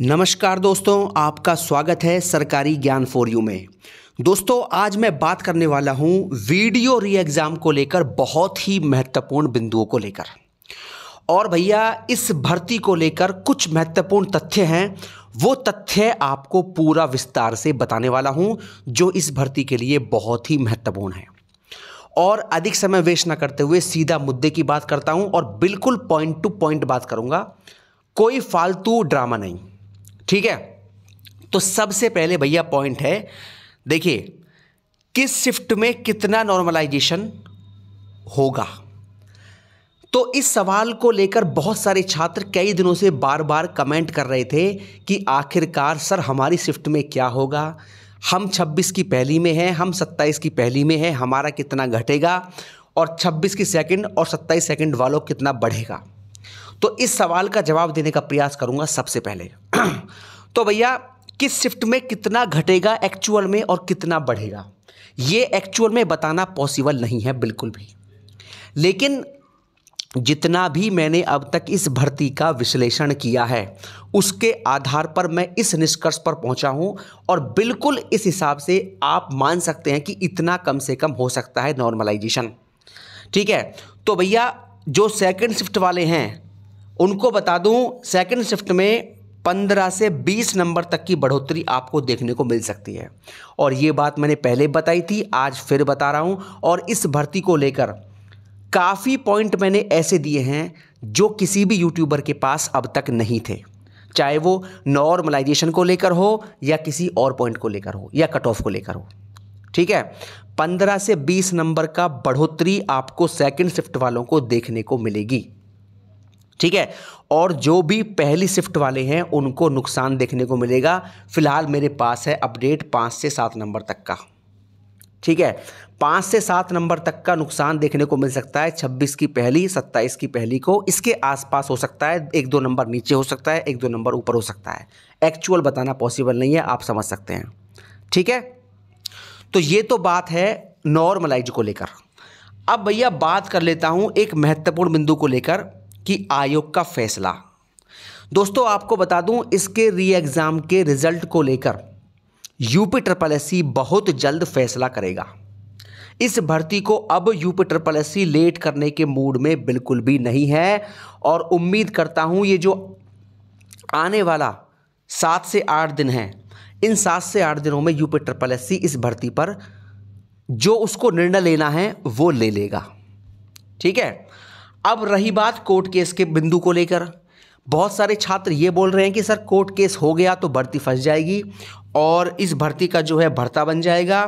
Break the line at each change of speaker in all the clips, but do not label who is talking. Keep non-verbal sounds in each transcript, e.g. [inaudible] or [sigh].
नमस्कार दोस्तों आपका स्वागत है सरकारी ज्ञान फॉर यू में दोस्तों आज मैं बात करने वाला हूं वीडियो री एग्ज़ाम को लेकर बहुत ही महत्वपूर्ण बिंदुओं को लेकर और भैया इस भर्ती को लेकर कुछ महत्वपूर्ण तथ्य हैं वो तथ्य आपको पूरा विस्तार से बताने वाला हूं जो इस भर्ती के लिए बहुत ही महत्वपूर्ण है और अधिक समय वेस्ट ना करते हुए सीधा मुद्दे की बात करता हूं और बिल्कुल पॉइंट टू पॉइंट बात करूंगा कोई फालतू ड्रामा नहीं ठीक है तो सबसे पहले भैया पॉइंट है देखिए किस शिफ्ट में कितना नॉर्मलाइजेशन होगा तो इस सवाल को लेकर बहुत सारे छात्र कई दिनों से बार बार कमेंट कर रहे थे कि आखिरकार सर हमारी शिफ्ट में क्या होगा हम 26 की पहली में हैं हम 27 की पहली में हैं हमारा कितना घटेगा और 26 की सेकंड और 27 सेकंड वालों कितना बढ़ेगा तो इस सवाल का जवाब देने का प्रयास करूंगा सबसे पहले तो भैया किस शिफ्ट में कितना घटेगा एक्चुअल में और कितना बढ़ेगा ये एक्चुअल में बताना पॉसिबल नहीं है बिल्कुल भी लेकिन जितना भी मैंने अब तक इस भर्ती का विश्लेषण किया है उसके आधार पर मैं इस निष्कर्ष पर पहुंचा हूं और बिल्कुल इस हिसाब से आप मान सकते हैं कि इतना कम से कम हो सकता है नॉर्मलाइजेशन ठीक है तो भैया जो सेकंड शिफ्ट वाले हैं उनको बता दूं सेकंड शिफ्ट में पंद्रह से बीस नंबर तक की बढ़ोतरी आपको देखने को मिल सकती है और ये बात मैंने पहले बताई थी आज फिर बता रहा हूँ और इस भर्ती को लेकर काफ़ी पॉइंट मैंने ऐसे दिए हैं जो किसी भी यूट्यूबर के पास अब तक नहीं थे चाहे वो नॉर्मलाइजेशन को लेकर हो या किसी और पॉइंट को लेकर हो या कट ऑफ को लेकर हो ठीक है 15 से 20 नंबर का बढ़ोतरी आपको सेकंड शिफ्ट वालों को देखने को मिलेगी ठीक है और जो भी पहली शिफ्ट वाले हैं उनको नुकसान देखने को मिलेगा फिलहाल मेरे पास है अपडेट पाँच से सात नंबर तक का ठीक है पाँच से सात नंबर तक का नुकसान देखने को मिल सकता है छब्बीस की पहली सत्ताईस की पहली को इसके आसपास हो सकता है एक दो नंबर नीचे हो सकता है एक दो नंबर ऊपर हो सकता है एक्चुअल बताना पॉसिबल नहीं है आप समझ सकते हैं ठीक है तो ये तो बात है नॉर्मलाइज को लेकर अब भैया बात कर लेता हूँ एक महत्वपूर्ण बिंदु को लेकर कि आयोग का फैसला दोस्तों आपको बता दूं इसके री एग्ज़ाम के रिजल्ट को लेकर यूपी ट्रिपल एस बहुत जल्द फैसला करेगा इस भर्ती को अब यूपी ट्रिपल एस लेट करने के मूड में बिल्कुल भी नहीं है और उम्मीद करता हूं ये जो आने वाला सात से आठ दिन है इन सात से आठ दिनों में यूपी ट्रिपल एस इस भर्ती पर जो उसको निर्णय लेना है वो ले लेगा ठीक है अब रही बात कोर्ट केस के बिंदु को लेकर बहुत सारे छात्र ये बोल रहे हैं कि सर कोर्ट केस हो गया तो भर्ती फंस जाएगी और इस भर्ती का जो है भर्ता बन जाएगा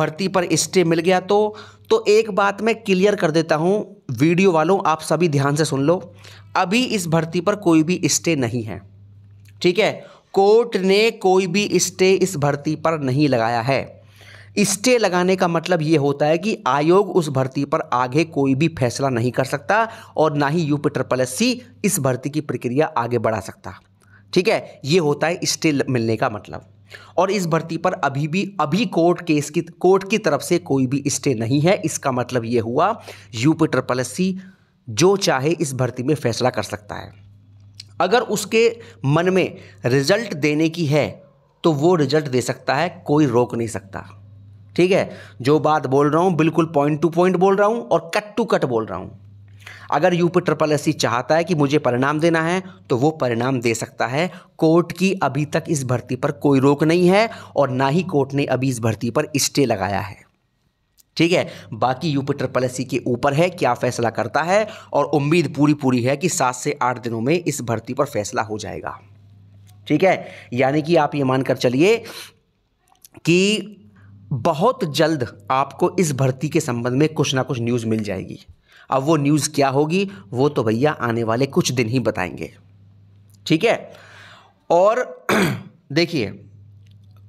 भर्ती पर स्टे मिल गया तो तो एक बात मैं क्लियर कर देता हूँ वीडियो वालों आप सभी ध्यान से सुन लो अभी इस भर्ती पर कोई भी स्टे नहीं है ठीक है कोर्ट ने कोई भी स्टे इस भर्ती पर नहीं लगाया है स्टे लगाने का मतलब ये होता है कि आयोग उस भर्ती पर आगे कोई भी फैसला नहीं कर सकता और ना ही यूपी ट्रिपल एस सी इस भर्ती की प्रक्रिया आगे बढ़ा सकता ठीक है ये होता है स्टे मिलने का मतलब और इस भर्ती पर अभी भी अभी कोर्ट केस की कोर्ट की तरफ से कोई भी स्टे नहीं है इसका मतलब ये हुआ यूपी ट्रिपल एस सी जो चाहे इस भर्ती में फैसला कर सकता है अगर उसके मन में रिजल्ट देने की है तो वो रिजल्ट दे सकता है कोई रोक नहीं सकता ठीक है जो बात बोल रहा हूँ बिल्कुल पॉइंट टू पॉइंट बोल रहा हूँ और कट टू कट बोल रहा हूँ अगर यूपी ट्रिपल एस चाहता है कि मुझे परिणाम देना है तो वो परिणाम दे सकता है कोर्ट की अभी तक इस भर्ती पर कोई रोक नहीं है और ना ही कोर्ट ने अभी इस भर्ती पर स्टे लगाया है ठीक है बाकी यूपी ट्रिपल एस के ऊपर है क्या फैसला करता है और उम्मीद पूरी पूरी है कि सात से आठ दिनों में इस भर्ती पर फैसला हो जाएगा ठीक है यानी कि आप ये मानकर चलिए कि बहुत जल्द आपको इस भर्ती के संबंध में कुछ ना कुछ न्यूज़ मिल जाएगी अब वो न्यूज़ क्या होगी वो तो भैया आने वाले कुछ दिन ही बताएंगे ठीक है और [clears throat] देखिए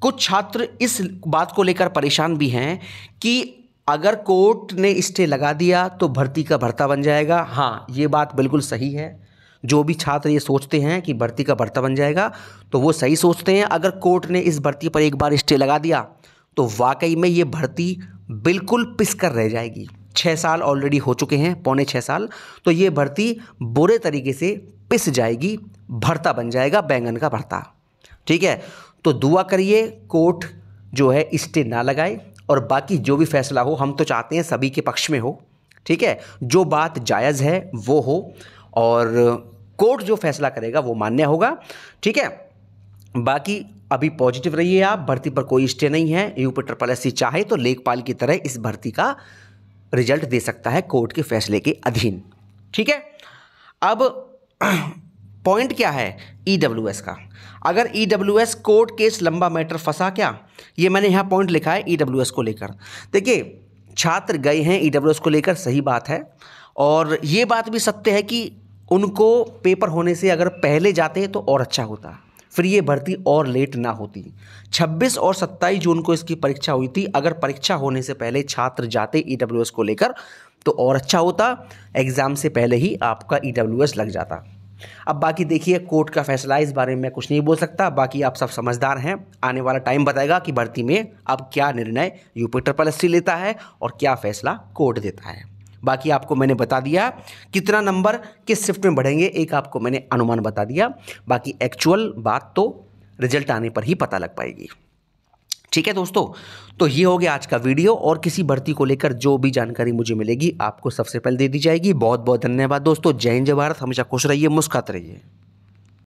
कुछ छात्र इस बात को लेकर परेशान भी हैं कि अगर कोर्ट ने स्टे लगा दिया तो भर्ती का भर्ता बन जाएगा हाँ ये बात बिल्कुल सही है जो भी छात्र ये सोचते हैं कि भर्ती का भर्ता बन जाएगा तो वो सही सोचते हैं अगर कोर्ट ने इस भर्ती पर एक बार स्टे लगा दिया तो वाकई में ये भर्ती बिल्कुल पिस कर रह जाएगी छः साल ऑलरेडी हो चुके हैं पौने छः साल तो ये भर्ती बुरे तरीके से पिस जाएगी भरता बन जाएगा बैंगन का भरता ठीक है तो दुआ करिए कोर्ट जो है स्टे ना लगाए और बाकी जो भी फैसला हो हम तो चाहते हैं सभी के पक्ष में हो ठीक है जो बात जायज़ है वो हो और कोर्ट जो फैसला करेगा वो मान्य होगा ठीक है बाकी अभी पॉजिटिव रहिए आप भर्ती पर कोई स्टे नहीं है यूपी ट्रिपल एस चाहे तो लेखपाल की तरह इस भर्ती का रिजल्ट दे सकता है कोर्ट के फैसले के अधीन ठीक है अब पॉइंट [clears throat] क्या है ई e का अगर ई कोर्ट केस लंबा मैटर फंसा क्या ये मैंने यहाँ पॉइंट लिखा है ई e को लेकर देखिए छात्र गए हैं ई e को लेकर सही बात है और ये बात भी सत्य है कि उनको पेपर होने से अगर पहले जाते तो और अच्छा होता फिर ये भर्ती और लेट ना होती 26 और 27 जून को इसकी परीक्षा हुई थी अगर परीक्षा होने से पहले छात्र जाते ई e को लेकर तो और अच्छा होता एग्ज़ाम से पहले ही आपका ई e लग जाता अब बाकी देखिए कोर्ट का फैसला इस बारे में मैं कुछ नहीं बोल सकता बाकी आप सब समझदार हैं आने वाला टाइम बताएगा कि भर्ती में अब क्या निर्णय यूपी ट्रिपल एस लेता है और क्या फैसला कोर्ट देता है बाकी आपको मैंने बता दिया कितना नंबर किस शिफ्ट में बढ़ेंगे एक आपको मैंने अनुमान बता दिया बाकी एक्चुअल बात तो रिजल्ट आने पर ही पता लग पाएगी ठीक है दोस्तों तो ये हो गया आज का वीडियो और किसी भर्ती को लेकर जो भी जानकारी मुझे मिलेगी आपको सबसे पहले दे दी जाएगी बहुत बहुत धन्यवाद दोस्तों जय हिंद जय भारत हमेशा खुश रहिए मुस्कात रहिए